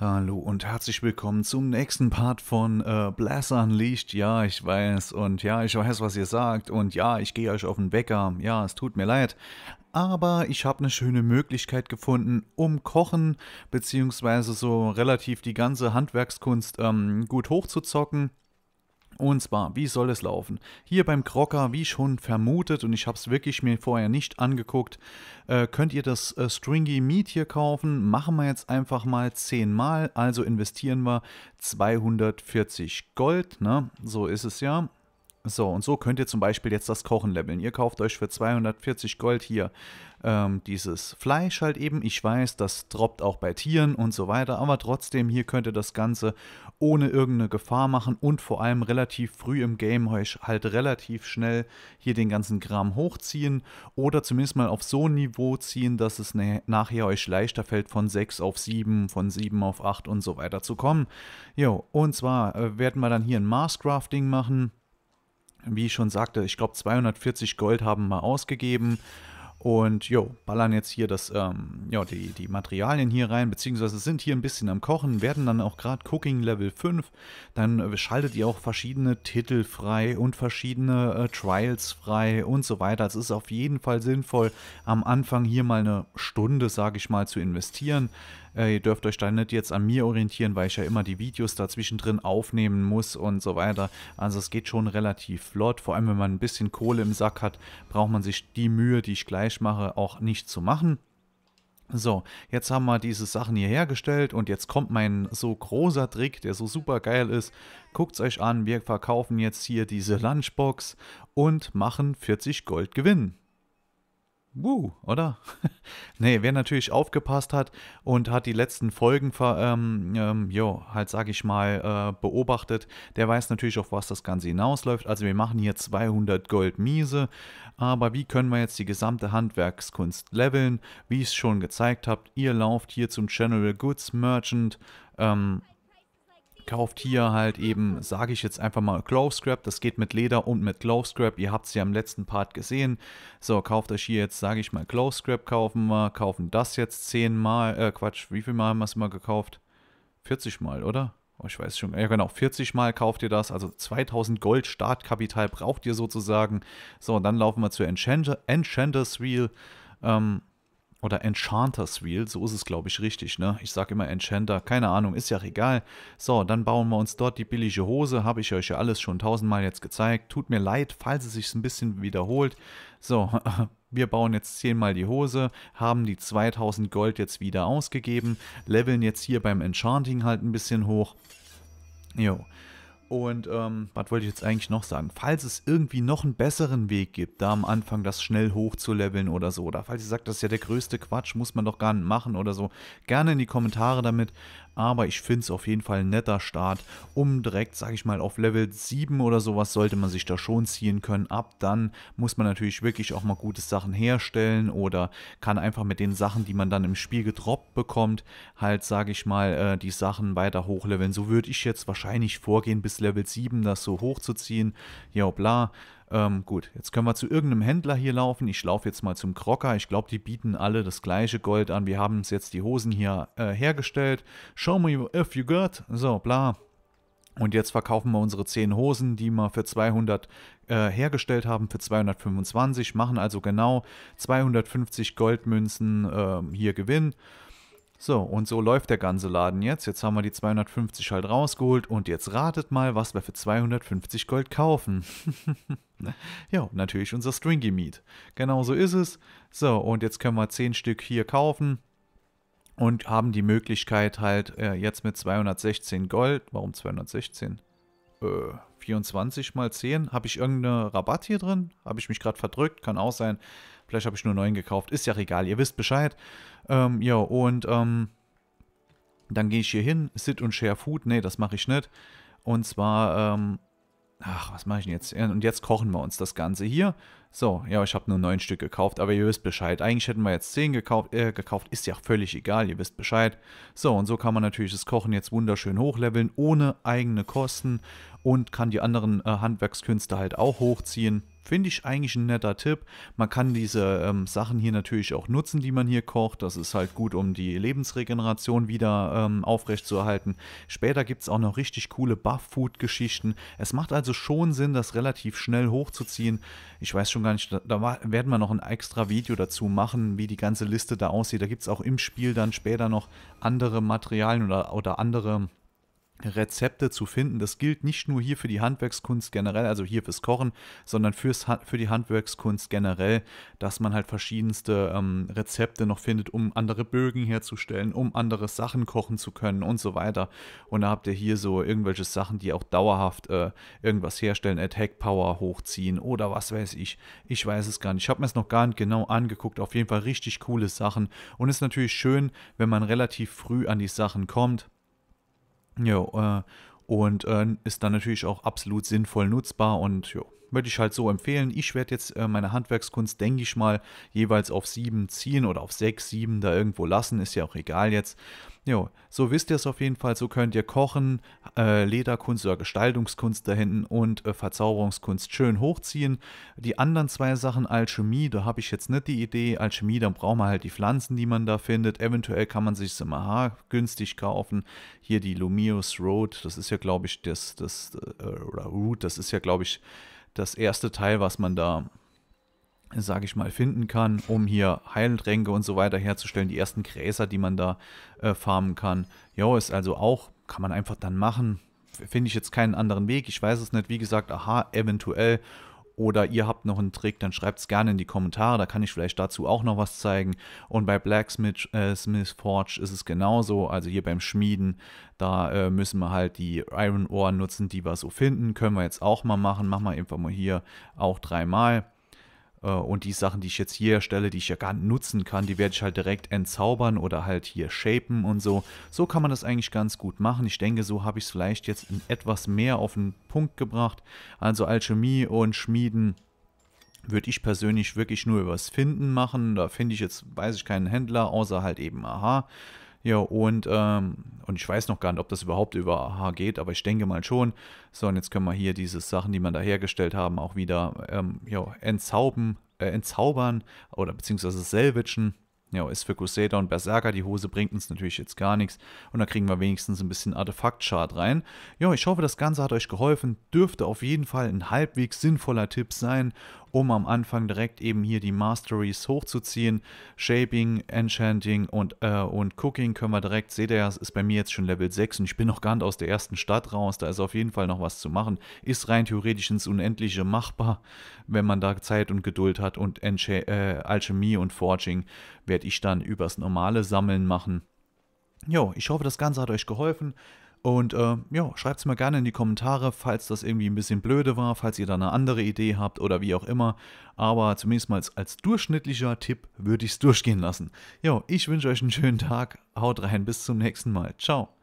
Hallo und herzlich willkommen zum nächsten Part von äh, Blast Unleashed. Ja, ich weiß und ja, ich weiß, was ihr sagt und ja, ich gehe euch auf den Bäcker. Ja, es tut mir leid. Aber ich habe eine schöne Möglichkeit gefunden, um Kochen beziehungsweise so relativ die ganze Handwerkskunst ähm, gut hochzuzocken. Und zwar, wie soll es laufen? Hier beim Crocker, wie schon vermutet, und ich habe es wirklich mir vorher nicht angeguckt, äh, könnt ihr das äh, Stringy Meat hier kaufen. Machen wir jetzt einfach mal 10 Mal, also investieren wir 240 Gold, ne? so ist es ja. So, und so könnt ihr zum Beispiel jetzt das Kochen leveln. Ihr kauft euch für 240 Gold hier ähm, dieses Fleisch halt eben. Ich weiß, das droppt auch bei Tieren und so weiter, aber trotzdem, hier könnt ihr das Ganze ohne irgendeine Gefahr machen und vor allem relativ früh im Game euch halt relativ schnell hier den ganzen Gramm hochziehen oder zumindest mal auf so ein Niveau ziehen, dass es nachher euch leichter fällt, von 6 auf 7, von 7 auf 8 und so weiter zu kommen. Jo, und zwar äh, werden wir dann hier ein Mars Crafting machen wie ich schon sagte, ich glaube 240 Gold haben wir ausgegeben. Und jo, ballern jetzt hier das, ähm, jo, die, die Materialien hier rein, beziehungsweise sind hier ein bisschen am Kochen, werden dann auch gerade Cooking Level 5. Dann äh, schaltet ihr auch verschiedene Titel frei und verschiedene äh, Trials frei und so weiter. Es ist auf jeden Fall sinnvoll, am Anfang hier mal eine Stunde, sage ich mal, zu investieren. Äh, ihr dürft euch da nicht jetzt an mir orientieren, weil ich ja immer die Videos dazwischen drin aufnehmen muss und so weiter. Also es geht schon relativ flott. Vor allem, wenn man ein bisschen Kohle im Sack hat, braucht man sich die Mühe, die ich gleich mache, auch nicht zu machen. So, jetzt haben wir diese Sachen hier hergestellt und jetzt kommt mein so großer Trick, der so super geil ist. Guckt es euch an, wir verkaufen jetzt hier diese Lunchbox und machen 40 Gold Gewinn. Wuh, oder? nee, wer natürlich aufgepasst hat und hat die letzten Folgen, ähm, ähm, jo, halt sag ich mal, äh, beobachtet, der weiß natürlich, auf was das Ganze hinausläuft. Also wir machen hier 200 Gold miese, aber wie können wir jetzt die gesamte Handwerkskunst leveln? Wie ich es schon gezeigt habe, ihr lauft hier zum General Goods Merchant, ähm, kauft hier halt eben, sage ich jetzt einfach mal, Glow Scrap. Das geht mit Leder und mit Glow Scrap. Ihr habt es ja im letzten Part gesehen. So, kauft euch hier jetzt, sage ich mal, Glow Scrap kaufen wir. Kaufen das jetzt 10 Mal. Äh, Quatsch, wie viel Mal haben wir es mal gekauft? 40 Mal, oder? Oh, ich weiß schon, ja genau, 40 Mal kauft ihr das, also 2000 Gold Startkapital braucht ihr sozusagen. So, und dann laufen wir zu Enchanter, Enchanters Wheel. Ähm, oder Enchanters Wheel, so ist es glaube ich richtig, ne? Ich sage immer Enchanter, keine Ahnung, ist ja egal. So, dann bauen wir uns dort die billige Hose, habe ich euch ja alles schon tausendmal jetzt gezeigt. Tut mir leid, falls es sich ein bisschen wiederholt. So, wir bauen jetzt zehnmal die Hose, haben die 2000 Gold jetzt wieder ausgegeben, leveln jetzt hier beim Enchanting halt ein bisschen hoch. Jo. Und ähm, was wollte ich jetzt eigentlich noch sagen? Falls es irgendwie noch einen besseren Weg gibt, da am Anfang das schnell hochzuleveln oder so, oder falls ihr sagt, das ist ja der größte Quatsch, muss man doch gar nicht machen oder so, gerne in die Kommentare damit aber ich finde es auf jeden Fall ein netter Start, um direkt, sage ich mal, auf Level 7 oder sowas sollte man sich da schon ziehen können. Ab dann muss man natürlich wirklich auch mal gute Sachen herstellen oder kann einfach mit den Sachen, die man dann im Spiel gedroppt bekommt, halt, sage ich mal, äh, die Sachen weiter hochleveln. So würde ich jetzt wahrscheinlich vorgehen, bis Level 7 das so hochzuziehen. Ja, bla. Ähm, gut, jetzt können wir zu irgendeinem Händler hier laufen. Ich laufe jetzt mal zum Crocker. Ich glaube, die bieten alle das gleiche Gold an. Wir haben uns jetzt die Hosen hier äh, hergestellt. Show me if you got. So, bla. Und jetzt verkaufen wir unsere 10 Hosen, die wir für 200 äh, hergestellt haben, für 225. Machen also genau 250 Goldmünzen äh, hier Gewinn. So, und so läuft der ganze Laden jetzt. Jetzt haben wir die 250 halt rausgeholt und jetzt ratet mal, was wir für 250 Gold kaufen. Ne? ja, natürlich unser Stringy Meat. Genau so ist es. So, und jetzt können wir 10 Stück hier kaufen und haben die Möglichkeit halt äh, jetzt mit 216 Gold. Warum 216? Äh, 24 mal 10. Habe ich irgendeinen Rabatt hier drin? Habe ich mich gerade verdrückt? Kann auch sein. Vielleicht habe ich nur neun gekauft. Ist ja egal, ihr wisst Bescheid. Ähm, ja, und ähm, dann gehe ich hier hin, Sit und Share Food. Nee, das mache ich nicht. Und zwar, ähm, ach, was mache ich denn jetzt? Und jetzt kochen wir uns das Ganze hier. So, ja, ich habe nur neun Stück gekauft, aber ihr wisst Bescheid. Eigentlich hätten wir jetzt zehn gekauft, äh, gekauft, ist ja völlig egal, ihr wisst Bescheid. So, und so kann man natürlich das Kochen jetzt wunderschön hochleveln, ohne eigene Kosten und kann die anderen äh, Handwerkskünste halt auch hochziehen. Finde ich eigentlich ein netter Tipp. Man kann diese ähm, Sachen hier natürlich auch nutzen, die man hier kocht. Das ist halt gut, um die Lebensregeneration wieder ähm, aufrechtzuerhalten. Später gibt es auch noch richtig coole Buff-Food-Geschichten. Es macht also schon Sinn, das relativ schnell hochzuziehen. Ich weiß schon, schon gar nicht, da werden wir noch ein extra Video dazu machen, wie die ganze Liste da aussieht. Da gibt es auch im Spiel dann später noch andere Materialien oder, oder andere Rezepte zu finden. Das gilt nicht nur hier für die Handwerkskunst generell, also hier fürs Kochen, sondern fürs, für die Handwerkskunst generell, dass man halt verschiedenste ähm, Rezepte noch findet, um andere Bögen herzustellen, um andere Sachen kochen zu können und so weiter. Und da habt ihr hier so irgendwelche Sachen, die auch dauerhaft äh, irgendwas herstellen, Attack Power hochziehen oder was weiß ich. Ich weiß es gar nicht. Ich habe mir es noch gar nicht genau angeguckt. Auf jeden Fall richtig coole Sachen. Und es ist natürlich schön, wenn man relativ früh an die Sachen kommt Jo, äh, und äh, ist dann natürlich auch absolut sinnvoll nutzbar und ja, würde ich halt so empfehlen. Ich werde jetzt äh, meine Handwerkskunst, denke ich mal, jeweils auf 7 ziehen oder auf 6, 7 da irgendwo lassen, ist ja auch egal jetzt. Jo, so wisst ihr es auf jeden Fall, so könnt ihr kochen, äh, Lederkunst oder Gestaltungskunst da hinten und äh, Verzauberungskunst schön hochziehen. Die anderen zwei Sachen, Alchemie, da habe ich jetzt nicht die Idee. Alchemie, dann braucht man halt die Pflanzen, die man da findet. Eventuell kann man sich im AHA günstig kaufen. Hier die Lumius Road, das ist ja glaube ich das, das äh, oder Root, das ist ja glaube ich das erste Teil, was man da, sage ich mal, finden kann, um hier Heiltränke und so weiter herzustellen. Die ersten Gräser, die man da äh, farmen kann. Jo, ist also auch, kann man einfach dann machen. Finde ich jetzt keinen anderen Weg. Ich weiß es nicht. Wie gesagt, aha, eventuell oder ihr habt noch einen Trick, dann schreibt es gerne in die Kommentare, da kann ich vielleicht dazu auch noch was zeigen. Und bei Blacksmith äh, Smith Forge ist es genauso, also hier beim Schmieden, da äh, müssen wir halt die Iron Ore nutzen, die wir so finden, können wir jetzt auch mal machen, machen wir einfach mal hier auch dreimal. Äh, und die Sachen, die ich jetzt hier erstelle, die ich ja gar nicht nutzen kann, die werde ich halt direkt entzaubern oder halt hier shapen und so. So kann man das eigentlich ganz gut machen. Ich denke, so habe ich es vielleicht jetzt etwas mehr auf den Punkt gebracht. Also Alchemie und Schmieden würde ich persönlich wirklich nur übers Finden machen. Da finde ich jetzt, weiß ich keinen Händler, außer halt eben Aha. Ja, und, ähm, und ich weiß noch gar nicht, ob das überhaupt über AHA geht, aber ich denke mal schon. So, und jetzt können wir hier diese Sachen, die man da hergestellt haben, auch wieder ähm, jo, entzauben, äh, entzaubern oder beziehungsweise salvagen. Ja, ist für Crusader und Berserker. Die Hose bringt uns natürlich jetzt gar nichts. Und da kriegen wir wenigstens ein bisschen Artefakt-Chart rein. Ja, ich hoffe, das Ganze hat euch geholfen. Dürfte auf jeden Fall ein halbwegs sinnvoller Tipp sein um am Anfang direkt eben hier die Masteries hochzuziehen. Shaping, Enchanting und, äh, und Cooking können wir direkt, seht ihr, es ist bei mir jetzt schon Level 6 und ich bin noch gar nicht aus der ersten Stadt raus, da ist auf jeden Fall noch was zu machen. Ist rein theoretisch ins Unendliche machbar, wenn man da Zeit und Geduld hat und Ench äh, Alchemie und Forging werde ich dann übers normale Sammeln machen. Jo, ich hoffe, das Ganze hat euch geholfen. Und äh, ja, schreibt es mir gerne in die Kommentare, falls das irgendwie ein bisschen blöde war, falls ihr da eine andere Idee habt oder wie auch immer. Aber zumindest mal als, durchschnittlicher Tipp würde ich es durchgehen lassen. Jo, ich wünsche euch einen schönen Tag. Haut rein, bis zum nächsten Mal. Ciao.